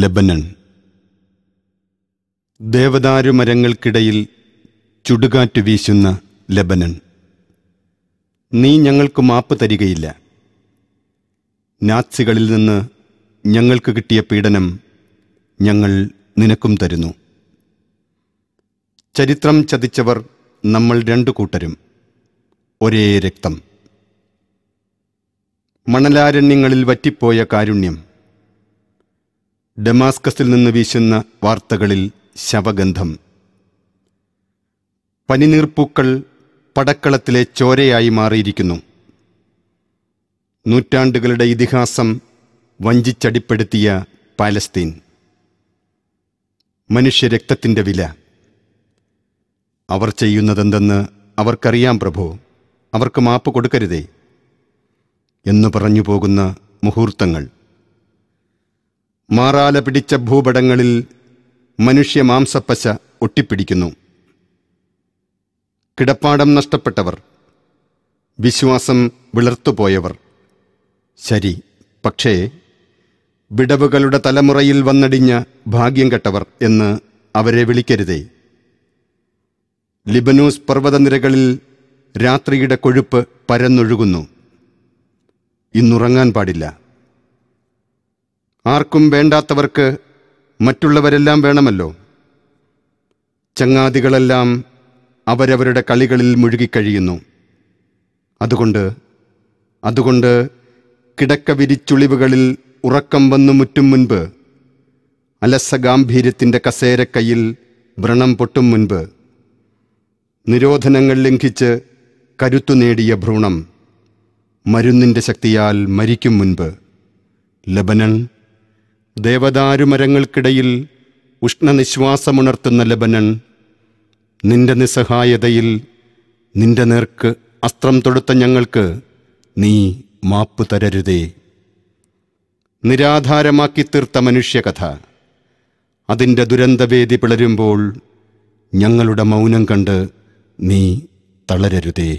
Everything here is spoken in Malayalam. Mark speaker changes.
Speaker 1: ലബനൻ ദേവദാരു മരങ്ങൾക്കിടയിൽ ചുടുകാറ്റ് വീശുന്ന ലബനൻ നീ ഞങ്ങൾക്ക് മാപ്പ് തരികയില്ല നാത്സികളിൽ നിന്ന് ഞങ്ങൾക്ക് കിട്ടിയ പീഡനം ഞങ്ങൾ നിനക്കും തരുന്നു ചരിത്രം ചതിച്ചവർ നമ്മൾ രണ്ടു കൂട്ടരും ഒരേ രക്തം മണലാരണ്യങ്ങളിൽ വറ്റിപ്പോയ കാരുണ്യം ഡമാസ്കസിൽ നിന്ന് വീശുന്ന വാർത്തകളിൽ ശവഗന്ധം പനിനീർപ്പൂക്കൾ പടക്കളത്തിലെ ചോരയായി മാറിയിരിക്കുന്നു നൂറ്റാണ്ടുകളുടെ ഇതിഹാസം വഞ്ചിച്ചടിപ്പെടുത്തിയ പാലസ്തീൻ മനുഷ്യരക്തത്തിൻ്റെ വില അവർ ചെയ്യുന്നതെന്തെന്ന് അവർക്കറിയാം പ്രഭു അവർക്ക് മാപ്പ് കൊടുക്കരുതേ എന്ന് പറഞ്ഞു പോകുന്ന മുഹൂർത്തങ്ങൾ മാറാല പിടിച്ച ഭൂപടങ്ങളിൽ മനുഷ്യ മാംസപ്പശ ഒട്ടിപ്പിടിക്കുന്നു കിടപ്പാടം നഷ്ടപ്പെട്ടവർ വിശ്വാസം വിളർത്തുപോയവർ ശരി പക്ഷേ വിടവുകളുടെ തലമുറയിൽ വന്നടിഞ്ഞ ഭാഗ്യം കെട്ടവർ എന്ന് അവരെ വിളിക്കരുതേ ലിബനൂസ് പർവ്വതനിരകളിൽ രാത്രിയുടെ കൊഴുപ്പ് പരന്നൊഴുകുന്നു ഇന്നുറങ്ങാൻ പാടില്ല ആർക്കും വേണ്ടാത്തവർക്ക് മറ്റുള്ളവരെല്ലാം വേണമല്ലോ ചങ്ങാതികളെല്ലാം അവരവരുടെ കളികളിൽ മുഴുകിക്കഴിയുന്നു അതുകൊണ്ട് അതുകൊണ്ട് കിടക്ക വിരിച്ചുളിവുകളിൽ ഉറക്കം വന്നു മുറ്റും മുൻപ് അലസഗാംഭീര്യത്തിൻ്റെ കസേരക്കയ്യിൽ വ്രണം പൊട്ടും മുൻപ് നിരോധനങ്ങൾ ലംഘിച്ച് കരുത്തു നേടിയ ഭ്രൂണം മരുന്നിൻ്റെ ശക്തിയാൽ മരിക്കും മുൻപ് ലബനൻ ദേവദാരുമരങ്ങൾക്കിടയിൽ ഉഷ്ണനിശ്വാസമുണർത്തുന്ന ലബനൻ നിന്റെ നിസ്സഹായതയിൽ നിന്റെ നേർക്ക് അസ്ത്രം തൊടുത്ത ഞങ്ങൾക്ക് നീ മാപ്പ് തരരുതേ നിരാധാരമാക്കി തീർത്ത മനുഷ്യകഥ അതിൻ്റെ ദുരന്തവേദി പിളരുമ്പോൾ ഞങ്ങളുടെ മൗനം കണ്ട് നീ തളരരുതേ